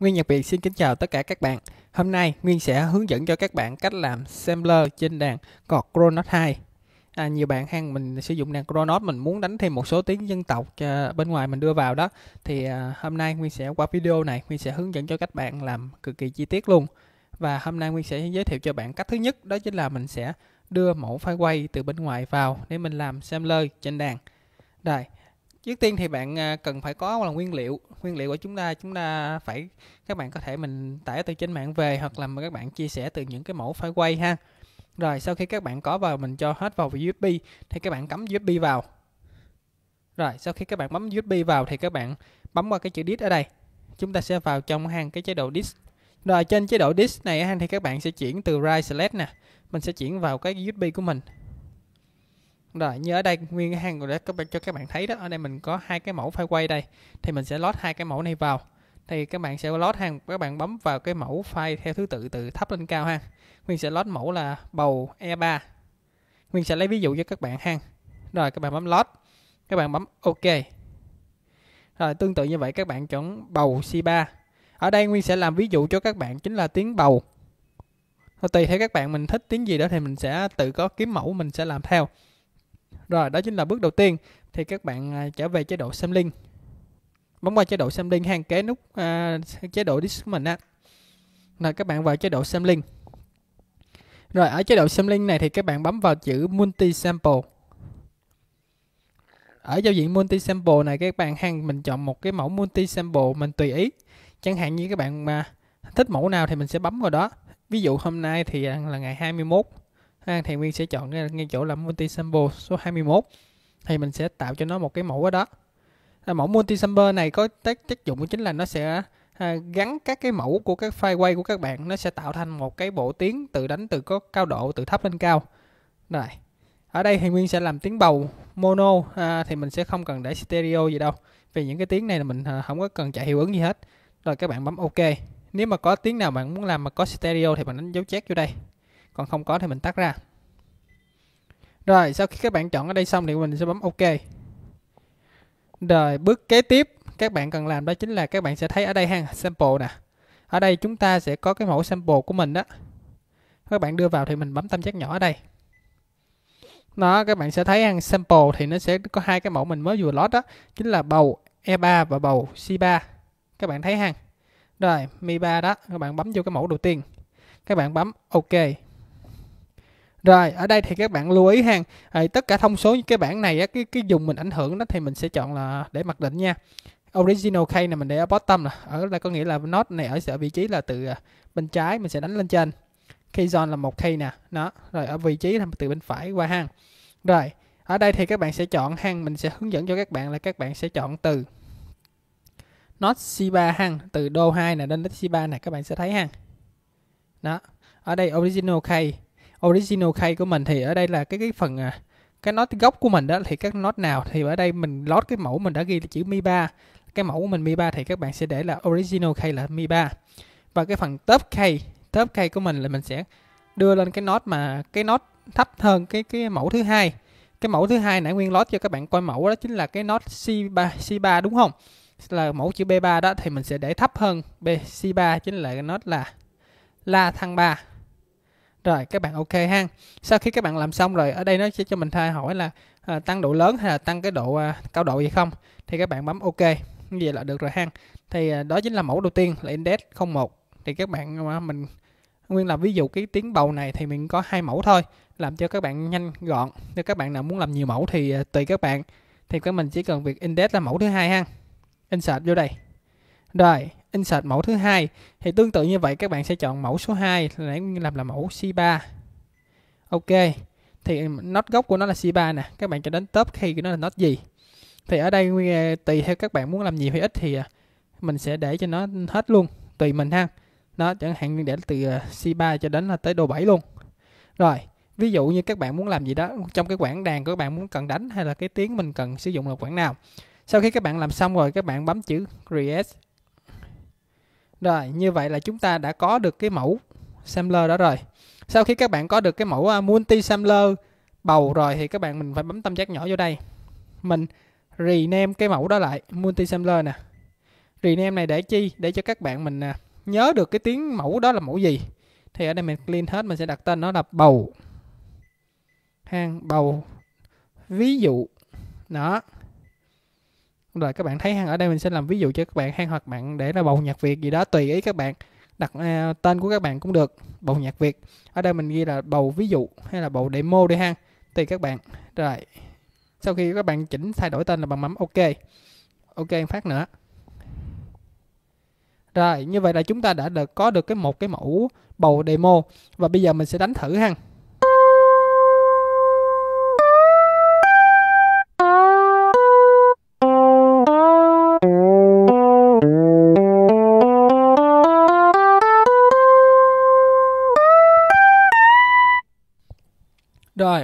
Nguyên Nhật Việt xin kính chào tất cả các bạn. Hôm nay Nguyên sẽ hướng dẫn cho các bạn cách làm sampler trên đàn cọt Chronos 2. À, nhiều bạn hàng mình sử dụng đàn Chronos mình muốn đánh thêm một số tiếng dân tộc cho bên ngoài mình đưa vào đó thì à, hôm nay Nguyên sẽ qua video này Nguyên sẽ hướng dẫn cho các bạn làm cực kỳ chi tiết luôn. Và hôm nay Nguyên sẽ giới thiệu cho bạn cách thứ nhất đó chính là mình sẽ đưa mẫu file quay từ bên ngoài vào để mình làm sampler trên đàn. Đây trước tiên thì bạn à, cần phải có là nguyên liệu nguyên liệu của chúng ta chúng ta phải các bạn có thể mình tải từ trên mạng về hoặc là các bạn chia sẻ từ những cái mẫu phải quay ha rồi sau khi các bạn có vào mình cho hết vào USB thì các bạn cắm USB vào rồi sau khi các bạn bấm USB vào thì các bạn bấm qua cái chữ disk ở đây chúng ta sẽ vào trong hàng cái chế độ disk rồi trên chế độ disk này thì các bạn sẽ chuyển từ right select nè mình sẽ chuyển vào cái USB của mình rồi như ở đây nguyên cái hang của để các bạn cho các bạn thấy đó ở đây mình có hai cái mẫu phải quay đây thì mình sẽ lót hai cái mẫu này vào thì các bạn sẽ lót hàng các bạn bấm vào cái mẫu file theo thứ tự từ thấp lên cao ha mình sẽ lót mẫu là bầu E3 mình sẽ lấy ví dụ cho các bạn ha rồi các bạn bấm lót các bạn bấm OK rồi tương tự như vậy các bạn chọn bầu C3 ở đây Nguyên sẽ làm ví dụ cho các bạn chính là tiếng bầu tùy theo các bạn mình thích tiếng gì đó thì mình sẽ tự có kiếm mẫu mình sẽ làm theo rồi, đó chính là bước đầu tiên. Thì các bạn à, trở về chế độ xem link. Bấm qua chế độ xem link, hàng kế nút uh, chế độ disk của mình á. Rồi các bạn vào chế độ xem link. Rồi ở chế độ xem link này thì các bạn bấm vào chữ multi sample. Ở giao diện multi sample này các bạn hàng mình chọn một cái mẫu multi sample mình tùy ý. Chẳng hạn như các bạn mà thích mẫu nào thì mình sẽ bấm vào đó. Ví dụ hôm nay thì à, là ngày 21 ha, thì Nguyên sẽ chọn ngay, ngay chỗ là multi sample số 21 thì mình sẽ tạo cho nó một cái mẫu ở đó à, mẫu multi sample này có tác, tác dụng chính là nó sẽ à, gắn các cái mẫu của các file quay của các bạn nó sẽ tạo thành một cái bộ tiếng từ đánh từ có cao độ từ thấp lên cao rồi ở đây thì nguyên sẽ làm tiếng bầu mono à, thì mình sẽ không cần để stereo gì đâu vì những cái tiếng này là mình à, không có cần chạy hiệu ứng gì hết rồi các bạn bấm ok nếu mà có tiếng nào bạn muốn làm mà có stereo thì bạn đánh dấu chét vô đây còn không có thì mình tắt ra rồi sau khi các bạn chọn ở đây xong thì mình sẽ bấm ok rồi bước kế tiếp các bạn cần làm đó chính là các bạn sẽ thấy ở đây hang sample nè ở đây chúng ta sẽ có cái mẫu sample của mình đó các bạn đưa vào thì mình bấm tam giác nhỏ ở đây nó các bạn sẽ thấy hàng sample thì nó sẽ có hai cái mẫu mình mới vừa lót đó chính là bầu E3 và bầu C3 các bạn thấy hàng rồi Mi3 đó các bạn bấm vô cái mẫu đầu tiên các bạn bấm OK rồi, ở đây thì các bạn lưu ý ha. À, tất cả thông số như cái bảng này á, cái cái dùng mình ảnh hưởng đó thì mình sẽ chọn là để mặc định nha. Original key này mình để ở bottom là Ở là có nghĩa là nốt này ở, ở vị trí là từ à, bên trái mình sẽ đánh lên trên. Key zone là một key nè. Đó, rồi ở vị trí là từ bên phải qua hang. Rồi, ở đây thì các bạn sẽ chọn hang, mình sẽ hướng dẫn cho các bạn là các bạn sẽ chọn từ nốt C3 hang từ đô 2 này đến C3 này các bạn sẽ thấy hang. Đó, ở đây original key original key của mình thì ở đây là cái cái phần à, cái nốt gốc của mình đó thì các nốt nào thì ở đây mình lót cái mẫu mình đã ghi là chữ mi 3 cái mẫu của mình mi 3 thì các bạn sẽ để là original key là mi 3 và cái phần top key top key của mình là mình sẽ đưa lên cái nốt mà cái nốt thấp hơn cái cái mẫu thứ hai cái mẫu thứ hai nãy nguyên lót cho các bạn coi mẫu đó chính là cái nốt C3 C3 đúng không là mẫu chữ B3 đó thì mình sẽ để thấp hơn B C3 chính là cái nốt là la thăng 3 rồi các bạn ok ha sau khi các bạn làm xong rồi ở đây nó sẽ cho mình thay hỏi là à, tăng độ lớn hay là tăng cái độ à, cao độ gì không thì các bạn bấm ok như vậy là được rồi ha thì à, đó chính là mẫu đầu tiên là index 01 thì các bạn à, mình nguyên là ví dụ cái tiếng bầu này thì mình có hai mẫu thôi làm cho các bạn nhanh gọn nếu các bạn nào muốn làm nhiều mẫu thì à, tùy các bạn thì các mình chỉ cần việc index là mẫu thứ hai ha insert vô đây rồi insert mẫu thứ hai thì tương tự như vậy các bạn sẽ chọn mẫu số 2 nãy làm là mẫu C3 ok thì nốt gốc của nó là C3 nè các bạn cho đến top khi của nó là nốt gì thì ở đây ờ, tùy theo các bạn muốn làm nhiều hay ít thì ờ, mình sẽ để cho nó hết luôn tùy mình ha nó chẳng hạn để từ ờ, C3 cho đến là tới độ 7 luôn rồi ví dụ như các bạn muốn làm gì đó trong cái quảng đàn của các bạn muốn cần đánh hay là cái tiếng mình cần sử dụng là quảng nào sau khi các bạn làm xong rồi các bạn bấm chữ create rồi, như vậy là chúng ta đã có được cái mẫu sampler đó rồi. Sau khi các bạn có được cái mẫu à, multi sampler bầu rồi thì các bạn mình phải bấm tam giác nhỏ vô đây. Mình rename cái mẫu đó lại multi sampler nè. Rename này để chi? Để cho các bạn mình à, nhớ được cái tiếng mẫu đó là mẫu gì. Thì ở đây mình clean hết mình sẽ đặt tên nó là bầu. Hang bầu ví dụ. Đó rồi các bạn thấy hang ở đây mình sẽ làm ví dụ cho các bạn hang hoặc bạn để là bầu nhạc việt gì đó tùy ý các bạn đặt uh, tên của các bạn cũng được bầu nhạc việt ở đây mình ghi là bầu ví dụ hay là bầu demo đi hang tùy các bạn rồi sau khi các bạn chỉnh thay đổi tên là bằng bấm ok ok phát nữa rồi như vậy là chúng ta đã được có được cái một cái mẫu bầu demo và bây giờ mình sẽ đánh thử hang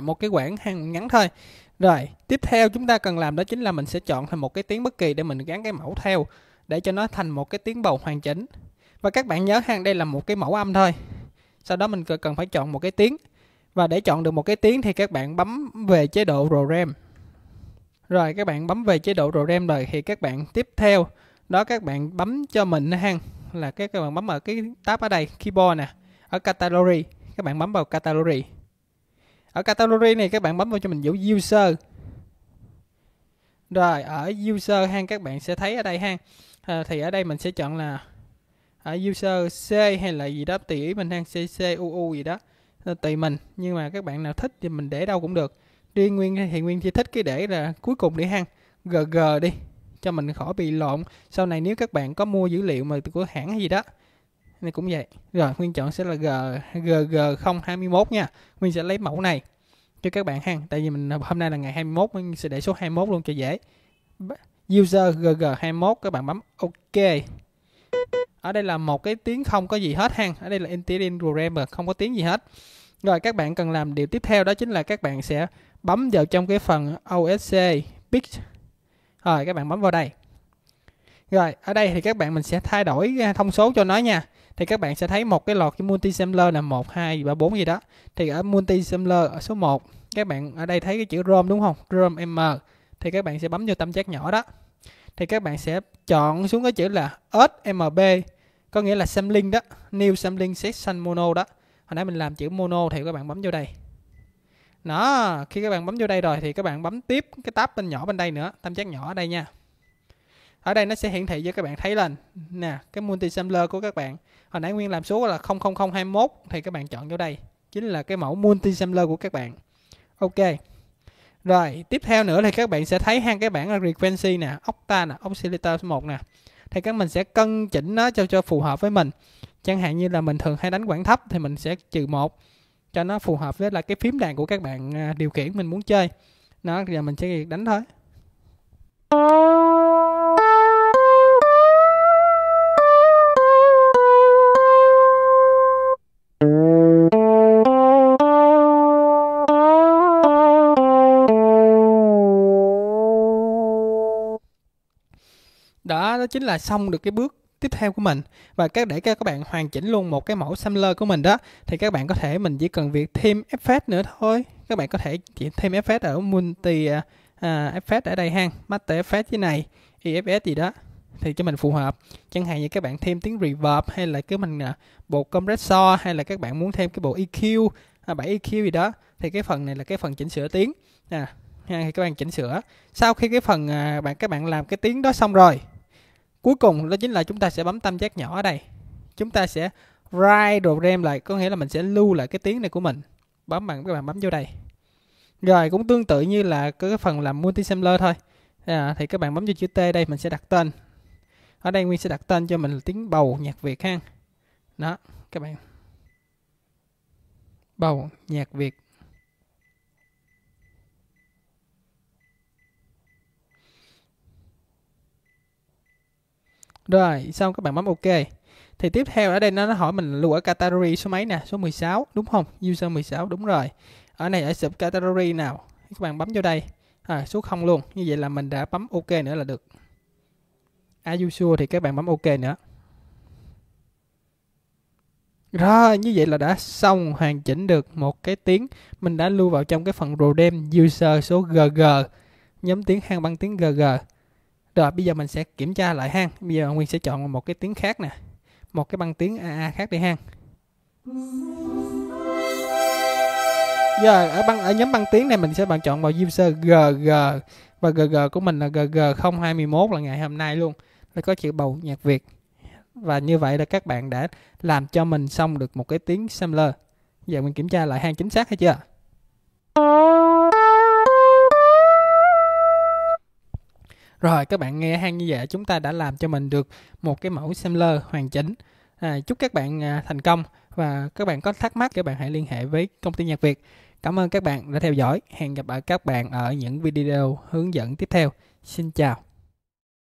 rồi một cái quãng hàng ngắn thôi rồi tiếp theo chúng ta cần làm đó chính là mình sẽ chọn thành một cái tiếng bất kỳ để mình gắn cái mẫu theo để cho nó thành một cái tiếng bầu hoàn chỉnh và các bạn nhớ hàng đây là một cái mẫu âm thôi sau đó mình cần phải chọn một cái tiếng và để chọn được một cái tiếng thì các bạn bấm về chế độ program rồi các bạn bấm về chế độ program rồi thì các bạn tiếp theo đó các bạn bấm cho mình hang là các bạn bấm ở cái tab ở đây keyboard nè ở category các bạn bấm vào category ở category này các bạn bấm vào cho mình vũ user rồi ở user hang các bạn sẽ thấy ở đây hang à, ờ, thì ở đây mình sẽ chọn là ở ờ, user c hay là gì đó tùy ý mình hang cc gì đó ờ, tùy mình nhưng mà các bạn nào thích thì mình để đâu cũng được riêng nguyên thì nguyên chỉ thích cái để là cuối cùng để hang gg đi cho mình khỏi bị lộn sau này nếu các bạn có mua dữ liệu mà của hãng hay gì đó này cũng vậy rồi nguyên chọn sẽ là g gg 021 nha mình sẽ lấy mẫu này cho các bạn ha tại vì mình hôm nay là ngày 21 mình sẽ để số 21 luôn cho dễ user gg 21 các bạn bấm ok ở đây là một cái tiếng không có gì hết ha ở đây là integer programmer không có tiếng gì hết rồi các bạn cần làm điều tiếp theo đó chính là các bạn sẽ bấm vào trong cái phần osc pic rồi các bạn bấm vào đây rồi ở đây thì các bạn mình sẽ thay đổi à, thông số cho nó nha thì các bạn sẽ thấy một cái lọt cái multi sampler là 1 2 3 4 gì đó. Thì ở multi sampler ở số 1 các bạn ở đây thấy cái chữ ROM đúng không? ROM M thì các bạn sẽ bấm vô tam giác nhỏ đó. Thì các bạn sẽ chọn xuống cái chữ là SMB có nghĩa là sampling đó, new sampling section mono đó. Hồi nãy mình làm chữ mono thì các bạn bấm vô đây. Đó, khi các bạn bấm vô đây rồi thì các bạn bấm tiếp cái tab bên nhỏ bên đây nữa, tam giác nhỏ ở đây nha ở đây nó sẽ hiển thị cho các bạn thấy lên nè cái multi sampler của các bạn hồi nãy nguyên làm số là 00021 thì các bạn chọn vô đây chính là cái mẫu multi sampler của các bạn ok rồi tiếp theo nữa thì các bạn sẽ thấy hai cái bảng frequency nè octa nè oscillator 1 nè thì các mình sẽ cân chỉnh nó cho cho phù hợp với mình chẳng hạn như là mình thường hay đánh quãng thấp thì mình sẽ trừ một cho nó phù hợp với là cái phím đàn của các bạn à, điều khiển mình muốn chơi nó giờ mình sẽ đánh thôi đó đó chính là xong được cái bước tiếp theo của mình và các để các bạn hoàn chỉnh luôn một cái mẫu sampler của mình đó thì các bạn có thể mình chỉ cần việc thêm effect nữa thôi các bạn có thể chỉ thêm effect ở multi uh, à, effect à, ở đây ha master effect như này efs gì đó thì cho mình phù hợp chẳng hạn như các bạn thêm tiếng reverb hay là cái mình à, bộ compressor hay là các bạn muốn thêm cái bộ EQ à, 7 EQ gì đó thì cái phần này là cái phần chỉnh sửa tiếng nè à, thì các bạn chỉnh sửa sau khi cái phần à, bạn các bạn làm cái tiếng đó xong rồi cuối cùng đó chính là chúng ta sẽ bấm tam giác nhỏ ở đây chúng ta sẽ write đồ rem lại có nghĩa là mình sẽ lưu lại cái tiếng này của mình bấm bạn các bạn bấm vô đây rồi cũng tương tự như là cái phần làm multi sampler thôi à, thì các bạn bấm vô chữ T đây mình sẽ đặt tên ở đây Nguyên sẽ đặt tên cho mình là tiếng bầu nhạc Việt ha đó các bạn bầu nhạc Việt Rồi, xong các bạn bấm OK. Thì tiếp theo ở đây nó hỏi mình lưu ở category số mấy nè, số 16 đúng không? User 16 đúng rồi. Ở này ở sub category nào? Các bạn bấm vô đây. À, số 0 luôn. Như vậy là mình đã bấm OK nữa là được as usual thì các bạn bấm ok nữa rồi như vậy là đã xong hoàn chỉnh được một cái tiếng mình đã lưu vào trong cái phần rodem user số gg nhóm tiếng hang băng tiếng gg rồi bây giờ mình sẽ kiểm tra lại hang bây giờ nguyên sẽ chọn một cái tiếng khác nè một cái băng tiếng aa khác đi hang giờ ở băng ở nhóm băng tiếng này mình sẽ bạn chọn vào user gg và gg của mình là gg 0211 là ngày hôm nay luôn là có chữ bầu nhạc Việt và như vậy là các bạn đã làm cho mình xong được một cái tiếng sampler giờ mình kiểm tra lại hang chính xác hay chưa Rồi các bạn nghe hang như vậy chúng ta đã làm cho mình được một cái mẫu sampler hoàn chỉnh. À, chúc các bạn à, thành công và các bạn có thắc mắc các bạn hãy liên hệ với công ty Nhạc Việt. Cảm ơn các bạn đã theo dõi. Hẹn gặp lại các bạn ở những video hướng dẫn tiếp theo. Xin chào.